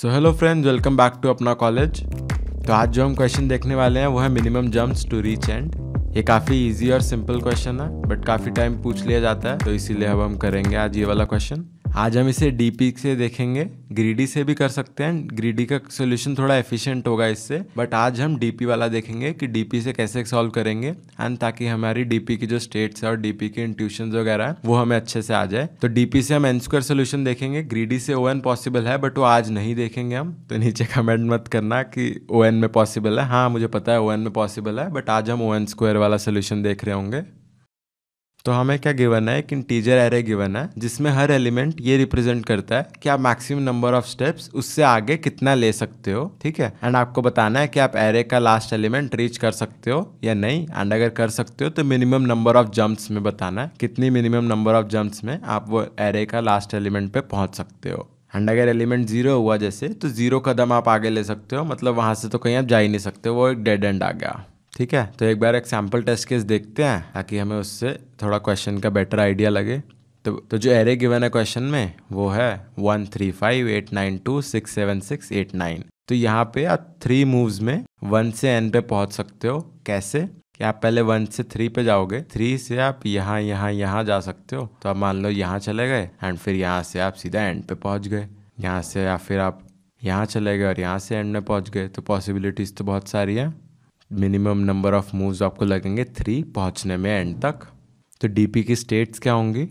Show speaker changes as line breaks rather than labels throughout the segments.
so hello friends welcome back to अपना college तो आज जो हम क्वेश्चन देखने वाले हैं वो है minimum jumps to reach and ये काफ़ी इजी और सिंपल क्वेश्चन है बट काफ़ी टाइम पूछ लिया जाता है तो इसीलिए अब हम करेंगे आज ये वाला क्वेश्चन आज हम इसे डीपी से देखेंगे ग्रीडी से भी कर सकते हैं ग्रीडी का सोल्यूशन थोड़ा एफिशिएंट होगा इससे बट आज हम डीपी वाला देखेंगे कि डीपी से कैसे सॉल्व करेंगे एंड ताकि हमारी डीपी की जो स्टेट्स है और डीपी के इंट्यूशन वगैरह वो हमें अच्छे से आ जाए तो डीपी से हम एन स्क्वायर सोल्यूशन देखेंगे ग्रीडी से ओ पॉसिबल है बट वो आज नहीं देखेंगे हम तो नीचे कमेंट मत करना कि ओ में पॉसिबल है हाँ मुझे पता है ओ में पॉसिबल है बट आज हम ओ स्क्वायर वाला सोल्यूशन देख रहे होंगे तो हमें क्या गिवन है एक इंटीजर एरे गिवन है जिसमें हर एलिमेंट ये रिप्रेजेंट करता है कि आप मैक्सिमम नंबर ऑफ स्टेप्स उससे आगे कितना ले सकते हो ठीक है एंड आपको बताना है कि आप एरे का लास्ट एलिमेंट रीच कर सकते हो या नहीं एंड अगर कर सकते हो तो मिनिमम नंबर ऑफ जम्प्स में बताना है कितनी मिनिमम नंबर ऑफ जम्प्स में आप वो एरे का लास्ट एलिमेंट पे पहुंच सकते हो एंड अगर एलिमेंट जीरो हुआ जैसे तो जीरो कदम आप आगे ले सकते हो मतलब वहां से तो कहीं आप जा ही नहीं सकते हो, वो एक डेड एंड आ गया ठीक है तो एक बार एक सैम्पल टेस्ट केस देखते हैं ताकि हमें उससे थोड़ा क्वेश्चन का बेटर आइडिया लगे तो तो जो एरे गिवन है क्वेश्चन में वो है one three five eight nine two six seven six eight nine तो यहाँ पे आप थ्री मूव्स में वन से एन पे पहुँच सकते हो कैसे कि आप पहले वन से थ्री पे जाओगे थ्री से आप यहाँ यहाँ यहाँ जा सकते हो तो आप मान लो यहाँ चले गए एंड फिर यहाँ से आप सीधा एंड पे पहुँच गए यहाँ से या फिर आप यहाँ चले गए और यहाँ से एंड में पहुँच गए तो पॉसिबिलिटीज़ तो बहुत सारी हैं मिनिमम नंबर ऑफ मूव्स आपको लगेंगे थ्री पहुंचने में एंड तक तो डीपी की स्टेट्स क्या होंगी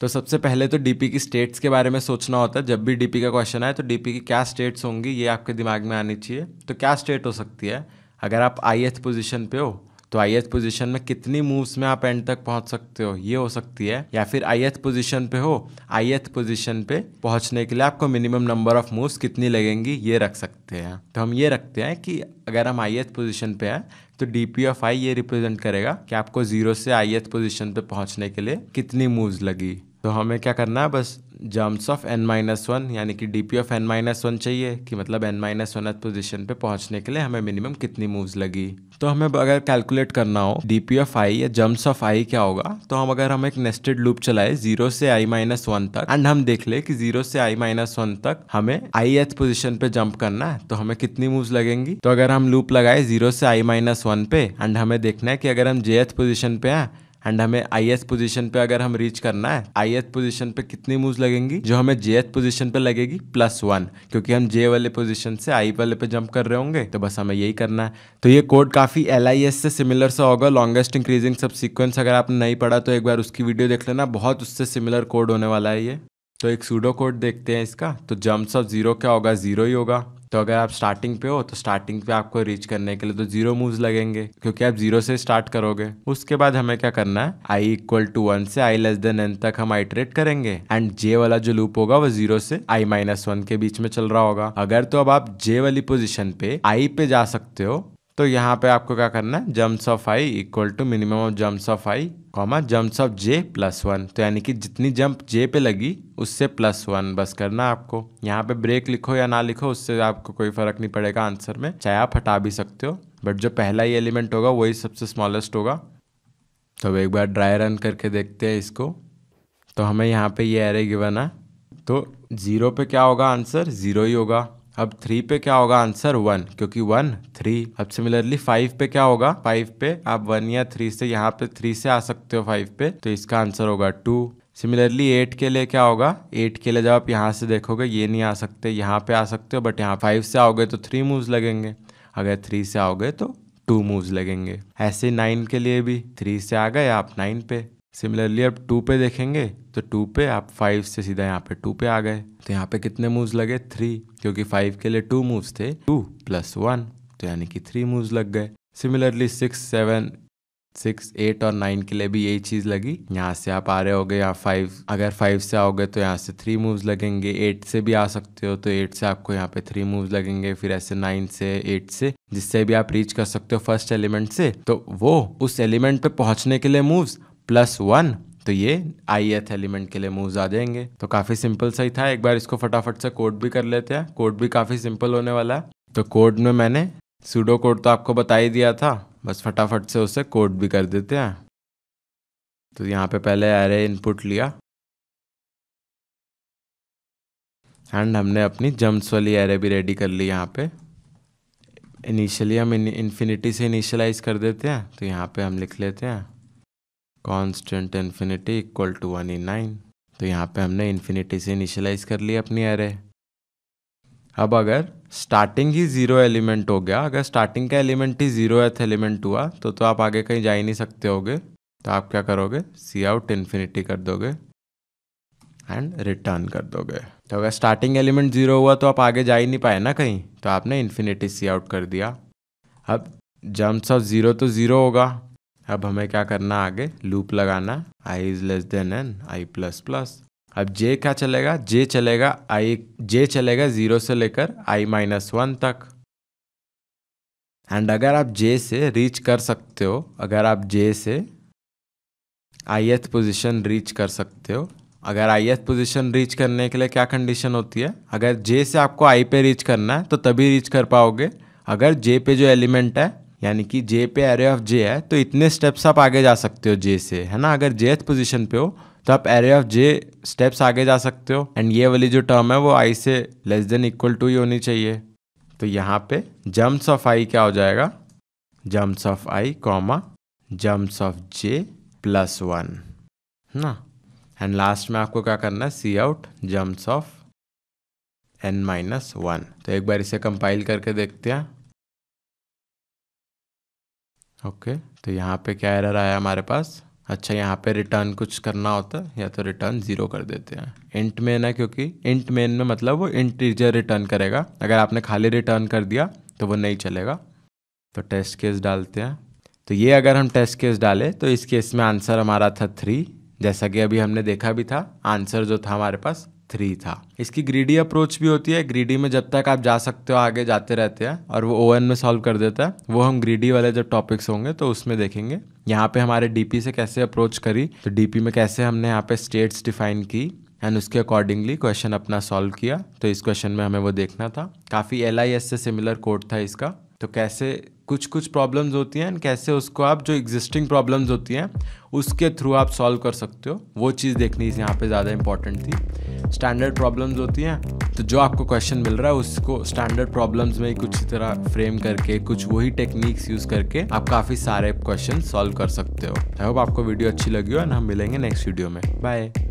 तो सबसे पहले तो डीपी की स्टेट्स के बारे में सोचना होता है जब भी डीपी का क्वेश्चन आए तो डीपी की क्या स्टेट्स होंगी ये आपके दिमाग में आनी चाहिए तो क्या स्टेट हो सकती है अगर आप आई पोजीशन पे हो तो आई पोजीशन में कितनी मूव्स में आप एंड तक पहुंच सकते हो ये हो सकती है या फिर आई पोजीशन पे हो आई पोजीशन पे पहुंचने के लिए आपको मिनिमम नंबर ऑफ मूव्स कितनी लगेंगी ये रख सकते हैं तो हम ये रखते हैं कि अगर हम आई पोजीशन पे हैं तो डी पी ऑफ आई ये रिप्रेजेंट करेगा कि आपको जीरो से आई पोजीशन पे पहुंचने के लिए कितनी मूव्स लगी तो हमें क्या करना है बस jumps of N minus one यानी कि D P of N minus one चाहिए कि मतलब एन माइनस वन पोजिशन पे पहुंचने के लिए हमें मिनिमम कितनी मूव्स लगी तो हमें अगर कैलकुलेट करना हो डी पी ऑफ आई या जम्स ऑफ आई क्या होगा तो हम अगर हम एक नेस्टेड लूप चलाए जीरो से आई माइनस वन तक एंड हम देख ले कि जीरो से आई माइनस वन तक हमें आई एथ पोजिशन पे जम्प करना है तो हमें कितनी मूव्स लगेंगी तो अगर हम लूप लगाए जीरो से आई माइनस वन पे एंड हमें देखना है कि अगर हम जे एथ पोजिशन पे हैं एंड हमें आई पोजीशन पे अगर हम रीच करना है आई पोजीशन पे कितनी मूव्स लगेंगी जो हमें जे पोजीशन पे लगेगी प्लस वन क्योंकि हम जे वाले पोजीशन से आई वाले पे जंप कर रहे होंगे तो बस हमें यही करना है तो ये कोड काफी एल से सिमिलर सा होगा लॉन्गेस्ट इंक्रीजिंग सब सिक्वेंस अगर आपने नहीं पढ़ा तो एक बार उसकी वीडियो देख लेना बहुत उससे सिमिलर कोड होने वाला है ये तो एक सूडो कोड देखते हैं इसका तो जम्प्स ऑफ जीरो क्या होगा जीरो ही होगा तो अगर आप स्टार्टिंग पे हो तो स्टार्टिंग पे आपको रीच करने के लिए तो जीरो मूव्स लगेंगे क्योंकि आप जीरो से स्टार्ट करोगे उसके बाद हमें क्या करना है आई इक्वल टू वन से आई लेस देन एन तक हम आइट्रेट करेंगे एंड जे वाला जो लूप होगा वो जीरो से आई माइनस वन के बीच में चल रहा होगा अगर तो अब आप जे वाली पोजिशन पे आई पे जा सकते हो तो यहाँ पे आपको क्या करना है jumps of I equal to minimum of jumps of I comma jumps of J plus one तो यानी कि जितनी जंप जे पे लगी उससे प्लस वन बस करना आपको यहाँ पे ब्रेक लिखो या ना लिखो उससे आपको कोई फर्क नहीं पड़ेगा आंसर में चाहे आप हटा भी सकते हो बट जो पहला ही एलिमेंट होगा वही सबसे स्मॉलेस्ट होगा तो एक बार ड्राई रन करके देखते हैं इसको तो हमें यहाँ पे ये एरे गिवन है तो ज़ीरो पे क्या होगा आंसर ज़ीरो ही होगा अब थ्री पे क्या होगा आंसर वन क्योंकि वन थ्री अब सिमिलरली फाइव पे क्या होगा फाइव पे आप वन या थ्री से यहाँ पे थ्री से आ सकते हो फाइव पे तो इसका आंसर होगा टू सिमिलरली एट के लिए क्या होगा एट के लिए जब आप यहाँ से देखोगे ये नहीं आ सकते यहाँ पे आ सकते हो बट यहाँ फाइव से आओगे तो थ्री मूव्स लगेंगे अगर थ्री से आओगे तो टू मूव्स लगेंगे ऐसे नाइन के लिए भी थ्री से आ गए आप नाइन पे सिमिलरली अब टू पे देखेंगे तो टू पे आप फाइव से सीधा यहाँ पे टू पे आ गए तो यहाँ पे कितने मूव्स लगे थ्री क्योंकि फाइव के लिए टू मूव्स थे टू प्लस वन तो यानी कि थ्री मूव्स लग गए similarly six seven six eight और नाइन के लिए भी यही चीज़ लगी यहाँ से आप आ रहे हो गए यहाँ फाइव अगर फाइव से आओगे तो यहाँ से थ्री मूव्स लगेंगे एट से भी आ सकते हो तो एट से आपको यहाँ पे थ्री मूव्स लगेंगे फिर ऐसे नाइन से एट से जिससे भी आप रीच कर सकते हो फर्स्ट एलिमेंट से तो वो उस एलिमेंट पे पहुंचने के लिए मूव्स प्लस वन तो ये आई एथ एलिमेंट के लिए मूव्स आ जाएंगे तो काफ़ी सिंपल सही था एक बार इसको फटाफट से कोड भी कर लेते हैं कोड भी काफ़ी सिंपल होने वाला है तो कोड में मैंने सूडो कोड तो आपको बता ही दिया था बस फटाफट से उसे कोड भी कर देते हैं तो यहाँ पे पहले एरे इनपुट लिया एंड हमने अपनी जम्स वाली एरे भी रेडी कर ली यहाँ पे इनिशियली हम इन्फिनिटी से इनिशियलाइज कर देते हैं तो यहाँ पे हम लिख लेते हैं constant infinity equal to one in nine तो यहाँ पे हमने इन्फिनिटी से इनिशलाइज कर लिया अपनी एरे अब अगर स्टार्टिंग ही ज़ीरो एलिमेंट हो गया अगर स्टार्टिंग का एलिमेंट ही ज़ीरो एथ एलिमेंट हुआ तो तो आप आगे कहीं जा ही नहीं सकते होगे तो आप क्या करोगे सी आउट इन्फिनिटी कर दोगे एंड रिटर्न कर दोगे तो अगर स्टार्टिंग एलिमेंट ज़ीरो हुआ तो आप आगे जा ही नहीं पाए ना कहीं तो आपने इन्फिनिटी सी आउट कर दिया अब जम्प्स ऑफ ज़ीरो तो ज़ीरो होगा अब हमें क्या करना आगे लूप लगाना I is less than N I plus plus अब जे क्या चलेगा जे चलेगा आई जे चलेगा जीरो से लेकर आई माइनस वन तक एंड अगर आप जे से रीच कर सकते हो अगर आप जे से आई एथ पोजिशन रीच कर सकते हो अगर आई एथ पोजिशन रीच करने के लिए क्या कंडीशन होती है अगर जे से आपको आई पे रीच करना है तो तभी रीच कर पाओगे अगर जे पे जो एलिमेंट है यानी कि जे पे एरे ऑफ जे है तो इतने स्टेप्स आप आगे जा सकते हो जे से है ना अगर जेथ पोजिशन पे हो तो आप एरे ऑफ जे स्टेप्स आगे जा सकते हो एंड ये वाली जो टर्म है वो आई से लेस देन इक्वल टू ही होनी चाहिए तो यहाँ पे जम्प्स ऑफ आई क्या हो जाएगा jumps of I comma jumps of J plus one है ना एंड लास्ट में आपको क्या करना है cout jumps of N minus one तो एक बार इसे कंपाइल करके देखते हैं ओके तो यहाँ पे क्या एरर आया हमारे पास अच्छा यहाँ पे रिटर्न कुछ करना होता है या तो रिटर्न ज़ीरो कर देते हैं इंट मेन है क्योंकि इंट मेन में मतलब वो इंटीजर रिटर्न करेगा अगर आपने खाली रिटर्न कर दिया तो वो नहीं चलेगा तो टेस्ट केस डालते हैं तो ये अगर हम टेस्ट केस डालें तो इस केस में आंसर हमारा था थ्री जैसा कि अभी हमने देखा भी था आंसर जो था हमारे पास थ्री था इसकी ग्रीडी अप्रोच भी होती है ग्रीडी में जब तक आप जा सकते हो आगे जाते रहते हैं और वो ओ में सॉल्व कर देता है वो हम ग्रीडी वाले जब टॉपिक्स होंगे तो उसमें देखेंगे यहाँ पे हमारे डीपी से कैसे अप्रोच करी तो डीपी में कैसे हमने यहाँ पे स्टेट्स डिफाइन की एंड उसके अकॉर्डिंगली क्वेश्चन अपना सॉल्व किया तो इस क्वेश्चन में हमें वो देखना था काफ़ी एल से सिमिलर कोड था इसका तो कैसे कुछ कुछ प्रॉब्लम्स होती हैं एंड कैसे उसको आप जो एग्जिस्टिंग प्रॉब्लम्स होती हैं उसके थ्रू आप सॉल्व कर सकते हो वो चीज़ देखनी यहाँ पे ज़्यादा इंपॉर्टेंट थी स्टैंडर्ड प्रॉब्लम्स होती हैं तो जो आपको क्वेश्चन मिल रहा है उसको स्टैंडर्ड प्रॉब्लम्स में कुछ तरह फ्रेम करके कुछ वही टेक्निक्स यूज करके आप काफी सारे क्वेश्चन सॉल्व कर सकते हो आई होप आपको वीडियो अच्छी लगी हो एंड हम मिलेंगे नेक्स्ट वीडियो में बाय